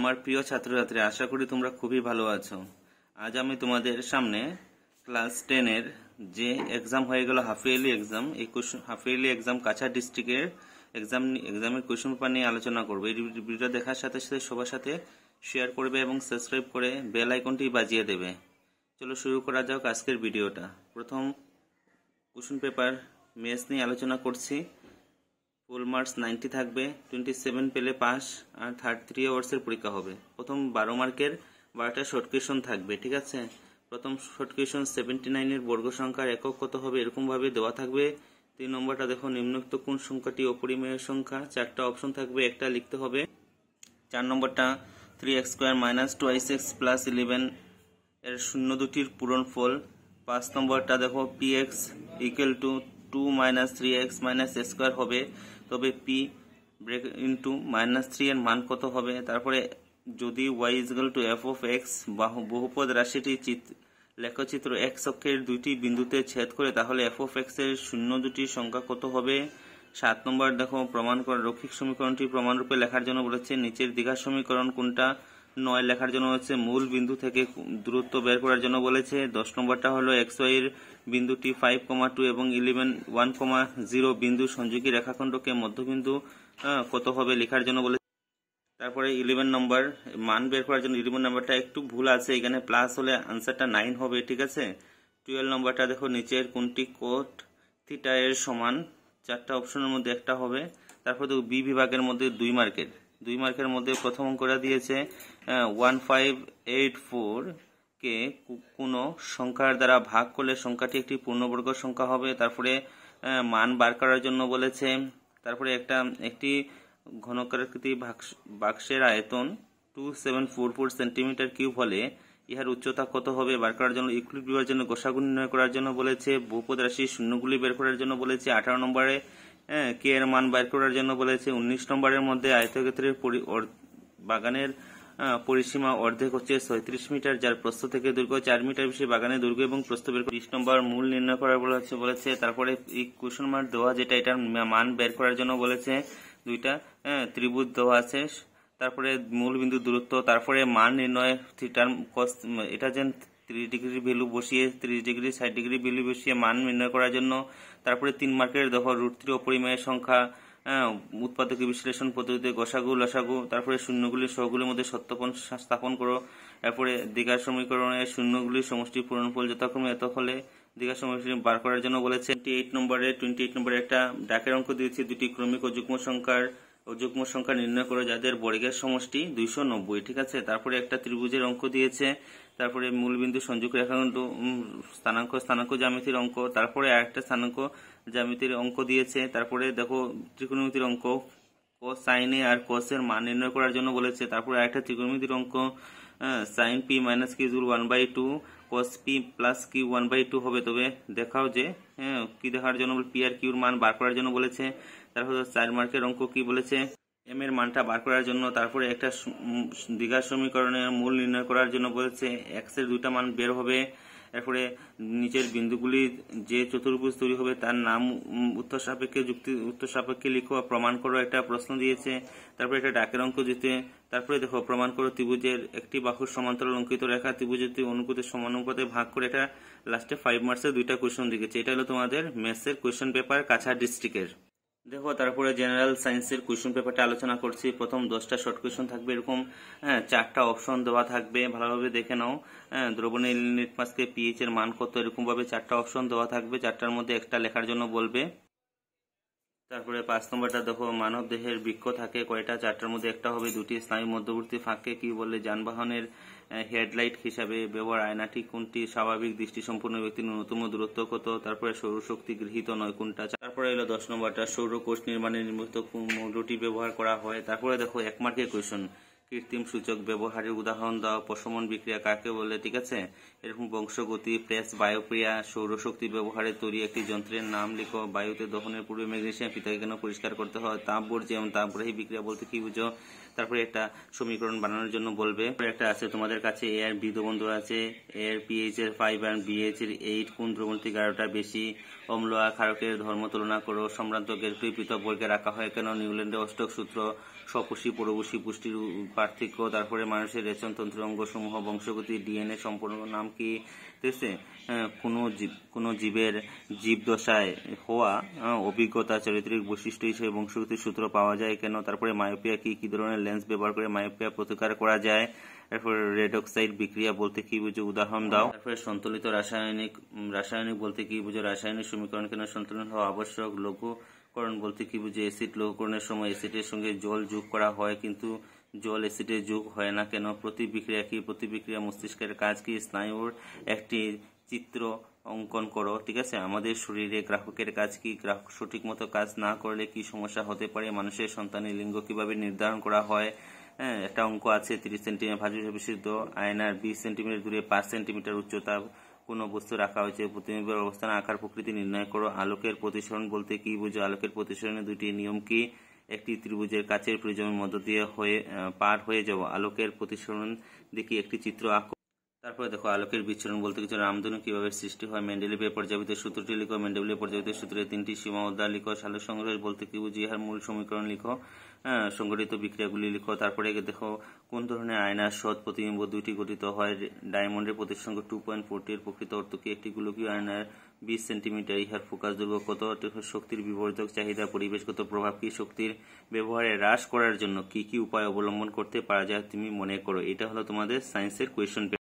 আমার প্রিয় ছাত্রছাত্রী আশা করি তোমরা খুবই ভালো আছো আজ আমি তোমাদের সামনে ক্লাস টেনের যে এক্সাম হয়ে গেল হাফ ইয়ারলি এক্সাম এই কোয়েশন হাফ ইয়ারলি এক্সাম কাছা ডিস্ট্রিক্টের এক্সাম এক্সামের কোয়েশন পেপার নিয়ে আলোচনা করবো এই ভিডিওটা দেখার সাথে সাথে সবার সাথে শেয়ার করবে এবং সাবস্ক্রাইব করে বেল আইকনটি বাজিয়ে দেবে চলো শুরু করা যাক আজকের ভিডিওটা প্রথম কোয়েশন পেপার মেস নিয়ে আলোচনা করছি ফুল মার্কস নাইনটি থাকবে টোয়েন্টি সেভেন পেলে পাস আর থার্ড থ্রি আওয়ার্সের পরীক্ষা হবে প্রথম বারো মার্কের বারোটা শর্ট কোয়েশন থাকবে ঠিক আছে প্রথম শর্ট কোয়েশন সেভেন্টি নাইনের বর্গ সংখ্যার একক কত হবে এরকমভাবে দেওয়া থাকবে তিন নম্বরটা দেখো নিম্নোক্ত কোন সংখ্যাটি অপরিমেয় সংখ্যা চারটা অপশন থাকবে একটা লিখতে হবে চার নম্বরটা three x square minus two আইস এক্স প্লাস ইলেভেন এর শূন্য দুটির পূরণ ফল পাঁচ নম্বরটা দেখো p x equal to two minus three x minus square হবে তবে p break into minus three এর মান কত হবে তারপরে যদি y equal to f of x বহুপদ রাশিটি চিত্র লেখচিত্র এক অক্ষের দুইটি বিন্দুতে ছেদ করে তাহলে এফ অফ এক্স এর শূন্য দুটি সংখ্যা কত হবে সাত নম্বর দেখো প্রমাণ করা রৈখিক সমীকরণটি প্রমাণরূপে লেখার জন্য বলেছে নিচের দীঘার সমীকরণ কোনটা নয় লেখার জন্য বলেছে মূল বিন্দু থেকে দূরত্ব বের করার জন্য বলেছে দশ নম্বরটা হলো এক্স ওয়াই এর বিন্দুটি ফাইভ কমা টু এবং ইলেভেন ওয়ান কমা জিরো বিন্দু সংযোগী রেখাখণ্ডকে মধ্যবিন্দু কত হবে লেখার জন্য বলে তারপরে ইলেভেন নম্বর মান বের করার জন্য ইলেভেন নাম্বারটা একটু ভুল আছে এখানে প্লাস হলে আনসারটা নাইন হবে ঠিক আছে টুয়েলভ নম্বরটা দেখো নিচের কোনটি কোট থিটা এর সমান চারটা অপশনের মধ্যে একটা হবে তারপর দেখো বি বিভাগের মধ্যে দুই মার্কের দুই মার্কের মধ্যে প্রথম অঙ্কটা দিয়েছে ওয়ান ফাইভ এইট ফোর কে কোনো সংখ্যার দ্বারা ভাগ করলে সংখ্যাটি একটি পূর্ণবর্গ সংখ্যা হবে তারপরে মান বার করার জন্য বলেছে তারপরে একটা একটি ঘনকারকৃতি বাক্সের আয়তন two seven four four centimetre cube হলে ইহার উচ্চতা কত হবে বার করার জন্য ইকুলিপ বিভার জন্য গোসাগুন নির্ণয় করার জন্য বলেছে বহুপদ রাশি শূন্যগুলি বের করার জন্য বলেছে আঠারো নম্বরে কে এর মান বের করার জন্য বলেছে উনিশ নম্বরের মধ্যে আয়তক্ষেত্রের বাগানের পরিসীমা অর্ধেক হচ্ছে ছয়ত্রিশ মিটার যার প্রস্থ থেকে দুর্গ চার মিটার বেশি বাগানে দুর্গ এবং প্রস্থ বের বিশ নম্বর মূল নির্ণয় করার বলেছে বলেছে তারপরে এই কুশন মার্ক দেওয়া যেটা এটার মান বের করার জন্য বলেছে দুইটা হ্যাঁ, ত্রিভুজ দেওয়া আছে তারপরে মূল বিন্দু দূরত্ব তারপরে মান নির্ণয় থিটার এটা যেন ত্রিশ ডিগ্রি ভ্যালু বসিয়ে ত্রিশ ডিগ্রি ষাট ডিগ্রি ভ্যালু বসিয়ে মান নির্ণয় করার জন্য তারপরে তিন মার্কের দফা রুট থ্রি অপরিমেয় সংখ্যা হ্যাঁ, উৎপাদক বিশ্লেষণ পদ্ধতিতে গসাগু লসাগু তারপরে শূন্যগুলি সহগুলির মধ্যে সত্যপন স্থাপন করো তারপরে দীঘা সমীকরণের শূন্যগুলির সমষ্টি পূরণফল যথাক্রমে এত ফলে দীঘা সমষ্টি বার করার জন্য বলেছে টোয়েন্টি এইট নম্বরে টোয়েন্টি এইট নম্বরে একটা ডাকের অঙ্ক দিয়েছে দুটি ক্রমিক ও যুগ্ম সংখ্যার যুগ্ম সংখ্যা নির্ণয় করে যাদের বর্গের সমষ্টি দুইশো নব্বই ঠিক আছে তারপরে একটা ত্রিভুজের অঙ্ক দিয়েছে তারপরে মূলবিন্দু সংযোগ রেখাখণ্ড স্থানাঙ্ক স্থানাঙ্ক জ্যামিতির অঙ্ক তারপরে আরেকটা স্থানাঙ্ক জ্যামিতির অঙ্ক দিয়েছে তারপরে দেখো ত্রিকোণমিতির অঙ্ক কোস সাইনে আর কোসের মান নির্ণয় করার জন্য বলেছে তারপরে আরেকটা ত্রিকোণমিতির অঙ্ক sine p minus q equal one by two cos p plus q one by two হবে তবে দেখাও যে হ্যাঁ কি দেখার জন্য পি আর কিউর মান বার করার জন্য বলেছে তারপরে চার মার্কের অঙ্ক কি বলেছে এম এর মানটা বার করার জন্য তারপরে একটা দীঘা সমীকরণের মূল নির্ণয় করার জন্য বলেছে এক্স এর দুইটা মান বের হবে এরপরে নিচের বিন্দুগুলি যে চতুর্ভুজ তৈরি হবে তার নাম উত্তর সাপেক্ষে যুক্তি উত্তর সাপেক্ষে লিখো প্রমাণ করো একটা প্রশ্ন দিয়েছে তারপরে এটা ডাকের অঙ্ক দিতে তারপরে দেখো প্রমাণ করো ত্রিভুজের একটি বাহু সমান্তরাল অঙ্কিত রেখা ত্রিভুজের অনুপাতে সমানুপাতে ভাগ করে এটা লাস্টে ফাইভ মার্কসের দুইটা কোয়েশন দিয়েছে এটা হলো তোমাদের মেসের কোয়েশন পেপার কাছাড় ডিস্ট্রিক্টের দেখো তারপরে জেনারেল সায়েন্সের কোয়েশন পেপারটা আলোচনা করছি প্রথম দশটা শর্ট কুয়েশন থাকবে এরকম হ্যাঁ, চারটা অপশন দেওয়া থাকবে ভালোভাবে দেখে নাও হ্যাঁ, দ্রবণের ইউনিট মাসকে পিএইচ এর মান কত এরকমভাবে চারটা অপশন দেওয়া থাকবে চারটার মধ্যে একটা লেখার জন্য বলবে তারপরে পাঁচ নম্বরটা দেখো মানব দেহের বৃক্ষ থাকে কয়টা চারটার মধ্যে একটা হবে দুটি স্নায়ু মধ্যবর্তী ফাঁককে কি বলে যানবাহনের হেডলাইট হিসাবে ব্যবহার আয়নাটি কোনটি স্বাভাবিক দৃষ্টিসম্পন্ন ব্যক্তির ন্যূনতম দূরত্ব কত তারপরে সৌরশক্তি গৃহীত নয় কোনটা তারপরে এলো দশ নম্বরটা সৌর কোষ নির্মাণে নির্মিত মৌলটি ব্যবহার করা হয় তারপরে দেখো একমার্কের কোয়েশন কৃত্রিম সূচক ব্যবহারের উদাহরণ দাও প্রশমন বিক্রিয়া কাকে বলে ঠিক আছে এরকম বংশগতি প্রেস বায়োপ্রিয়া সৌরশক্তি ব্যবহারে তৈরি একটি যন্ত্রের নাম লিখো বায়ুতে দহনের পূর্বে ম্যাগনেশিয়াম ফিতাকে কেন পরিষ্কার করতে হয় তাপ বর্জ্য এবং তাপগ্রাহী বিক্রিয়া বলতে কি বুঝো তারপরে একটা সমীকরণ বানানোর জন্য বলবে একটা আছে তোমাদের কাছে এ আর বি আছে এ আর পিএইচ এর ফাইভ আর বিএইচ এর এইট কোন দ্রবণটি থেকে এগারোটা বেশি অম্ল ক্ষারকের ধর্ম তুলনা করো সম্ভ্রান্ত পৃথক বর্গে রাখা হয় কেন নিউল্যান্ডে অষ্টক সূত্র স্বপোষী পরবশী পুষ্টির পার্থক্য তারপরে মানুষের তন্ত্র অঙ্গসমূহ বংশগতি ডিএনএ সম্পূর্ণ নাম কি ঠিক আছে কোনো জীব কোনো জীবের জীবদশায় হওয়া অভিজ্ঞতা চারিত্রিক বৈশিষ্ট্য হিসেবে বংশগতির সূত্র পাওয়া যায় কেন তারপরে মায়োপিয়া কি কি ধরনের লেন্স ব্যবহার করে মায়োপিয়া প্রতিকার করা যায় তারপর রেড অক্সাইড বিক্রিয়া বলতে কি বুঝো উদাহরণ দাও তারপরে সন্তুলিত রাসায়নিক রাসায়নিক বলতে কি বুঝো রাসায়নিক সমীকরণ কেন সন্তুলন হওয়া আবশ্যক লঘুকরণ বলতে কি বুঝো অ্যাসিড লঘুকরণের সময় অ্যাসিডের সঙ্গে জল যোগ করা হয় কিন্তু জল অ্যাসিডে যোগ হয় না কেন প্রতিবিক্রিয়া কি প্রতিবিক্রিয়া মস্তিষ্কের কাজ কি স্নায়ুর একটি চিত্র অঙ্কন করো ঠিক আছে আমাদের শরীরে গ্রাহকের কাজ কি গ্রাহক সঠিক মতো কাজ না করলে কি সমস্যা হতে পারে মানুষের সন্তানের লিঙ্গ কিভাবে নির্ধারণ করা হয় হ্যাঁ একটা অঙ্ক আছে তিরিশ সেন্টিমিটার ভাজু বিশুদ্ধ আয়নার বিশ সেন্টিমিটার দূরে পাঁচ সেন্টিমিটার উচ্চতা কোনো বস্তু রাখা হয়েছে প্রতিবিম্বের অবস্থান আকার প্রকৃতি নির্ণয় করো আলোকের প্রতিসরণ বলতে কি বুঝো আলোকের প্রতিসরণের দুটি নিয়ম কি একটি ত্রিভুজের কাছের প্রিজমের মধ্য দিয়ে হয়ে পার হয়ে যাওয়া আলোকের প্রতিসরণ দেখি একটি চিত্র আঁকো তারপরে দেখো আলোকের বিচ্ছরণ বলতে কিছু রামধনু কিভাবে সৃষ্টি হয় মেন্ডেলিপে পর্যাবিত সূত্রটি লিখো মেন্ডেলিপের পর্যাপিত সূত্রে তিনটি সীমাবদ্ধা লিখো সালো সংগ্রহ বলতে কি বুঝি ইহার মূল সমীকরণ লিখো হ্যাঁ, সংগঠিত বিক্রিয়াগুলি লিখো তারপরে দেখো কোন ধরনের আয়নার সৎ প্রতিবিম্ব দুইটি গঠিত হয় ডায়মন্ডের প্রতিসঙ্গ টু পয়েন্ট ফোরটি এর প্রকৃত অর্থ কি একটি গোলকীয় আয়নার বিশ সেন্টিমিটার ইহার ফোকাস দুর্গ কত শক্তির বিবর্ধক চাহিদা পরিবেশগত প্রভাব কি শক্তির ব্যবহারে হ্রাস করার জন্য কি কি উপায় অবলম্বন করতে পারা যায় তুমি মনে করো এটা হলো তোমাদের সায়েন্সের কোয়েশন